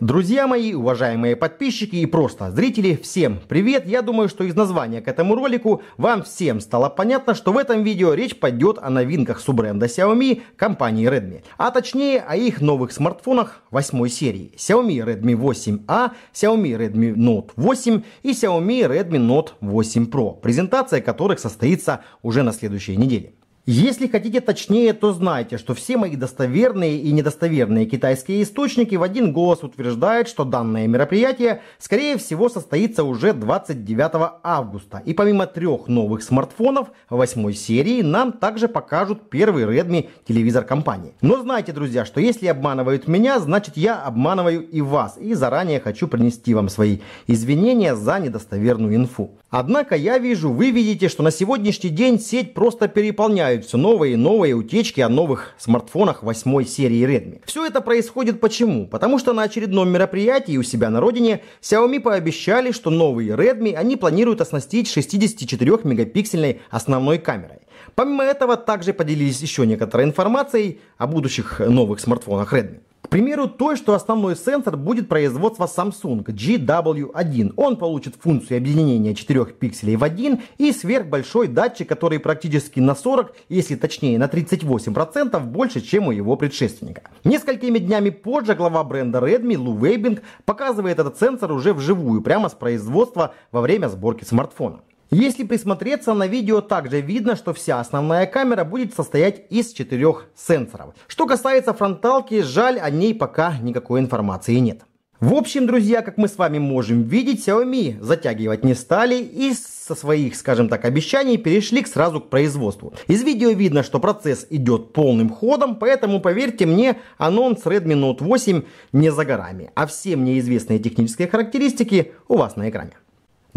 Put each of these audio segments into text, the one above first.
Друзья мои, уважаемые подписчики и просто зрители, всем привет! Я думаю, что из названия к этому ролику вам всем стало понятно, что в этом видео речь пойдет о новинках субренда Xiaomi компании Redmi, а точнее о их новых смартфонах 8 серии Xiaomi Redmi 8A, Xiaomi Redmi Note 8 и Xiaomi Redmi Note 8 Pro, презентация которых состоится уже на следующей неделе. Если хотите точнее, то знайте, что все мои достоверные и недостоверные китайские источники в один голос утверждают, что данное мероприятие, скорее всего, состоится уже 29 августа. И помимо трех новых смартфонов восьмой серии, нам также покажут первый Redmi телевизор компании. Но знайте, друзья, что если обманывают меня, значит я обманываю и вас. И заранее хочу принести вам свои извинения за недостоверную инфу. Однако я вижу, вы видите, что на сегодняшний день сеть просто переполняет появляют все новые и новые утечки о новых смартфонах восьмой серии Redmi. Все это происходит почему? Потому что на очередном мероприятии у себя на родине Xiaomi пообещали, что новые Redmi они планируют оснастить 64-мегапиксельной основной камерой. Помимо этого, также поделились еще некоторой информацией о будущих новых смартфонах Redmi. К примеру, то, что основной сенсор будет производства Samsung GW1. Он получит функцию объединения 4 пикселей в один и сверхбольшой датчик, который практически на 40, если точнее на 38% больше, чем у его предшественника. Несколькими днями позже глава бренда Redmi Лу Weibing показывает этот сенсор уже вживую, прямо с производства во время сборки смартфона. Если присмотреться на видео, также видно, что вся основная камера будет состоять из четырех сенсоров. Что касается фронталки, жаль, о ней пока никакой информации нет. В общем, друзья, как мы с вами можем видеть, Xiaomi затягивать не стали и со своих, скажем так, обещаний перешли к сразу к производству. Из видео видно, что процесс идет полным ходом, поэтому, поверьте мне, анонс Redmi Note 8 не за горами, а все мне известные технические характеристики у вас на экране.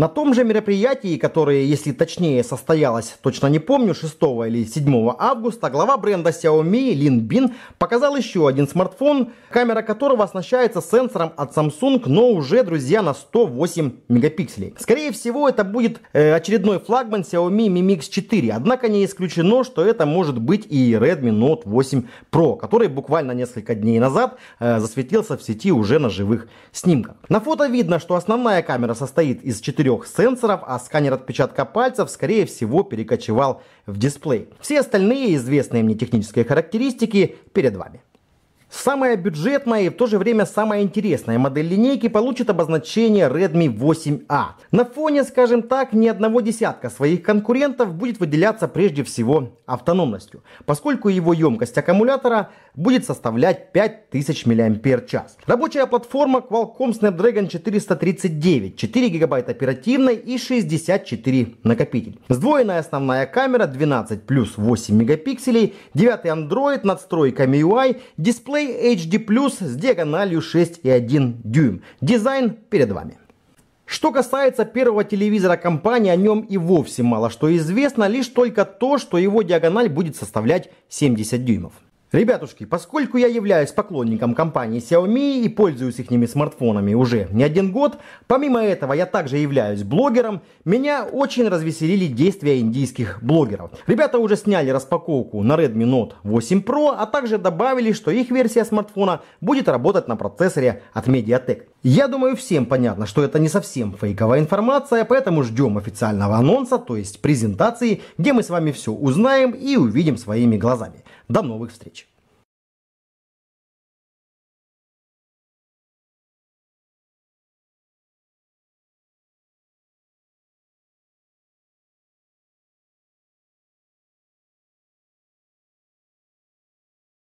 На том же мероприятии, которое, если точнее, состоялось, точно не помню, 6 или 7 августа, глава бренда Xiaomi Лин Бин показал еще один смартфон, камера которого оснащается сенсором от Samsung, но уже, друзья, на 108 мегапикселей. Скорее всего, это будет э, очередной флагман Xiaomi Mi Mix 4, однако не исключено, что это может быть и Redmi Note 8 Pro, который буквально несколько дней назад э, засветился в сети уже на живых снимках. На фото видно, что основная камера состоит из четырех трех сенсоров, а сканер отпечатка пальцев, скорее всего, перекочевал в дисплей. Все остальные известные мне технические характеристики перед вами. Самая бюджетная и в то же время самая интересная модель линейки получит обозначение Redmi 8A. А. На фоне, скажем так, ни одного десятка своих конкурентов будет выделяться прежде всего автономностью, поскольку его емкость аккумулятора будет составлять 5000 мАч. Рабочая платформа Qualcomm Snapdragon 439, 4 ГБ оперативной и 64 накопитель. Сдвоенная основная камера 12 плюс 8 мегапикселей, 9 Android, надстройка MIUI, дисплей Display HD Plus с диагональю 6,1 дюйм. Дизайн перед вами. Что касается первого телевизора компании, о нем и вовсе мало что известно, лишь только то, что его диагональ будет составлять 70 дюймов. Ребятушки, поскольку я являюсь поклонником компании Xiaomi и пользуюсь их смартфонами уже не один год, помимо этого я также являюсь блогером, меня очень развеселили действия индийских блогеров. Ребята уже сняли распаковку на Redmi Note 8 Pro, а также добавили, что их версия смартфона будет работать на процессоре от Mediatek. Я думаю, всем понятно, что это не совсем фейковая информация, поэтому ждем официального анонса, то есть презентации, где мы с вами все узнаем и увидим своими глазами. До новых встреч!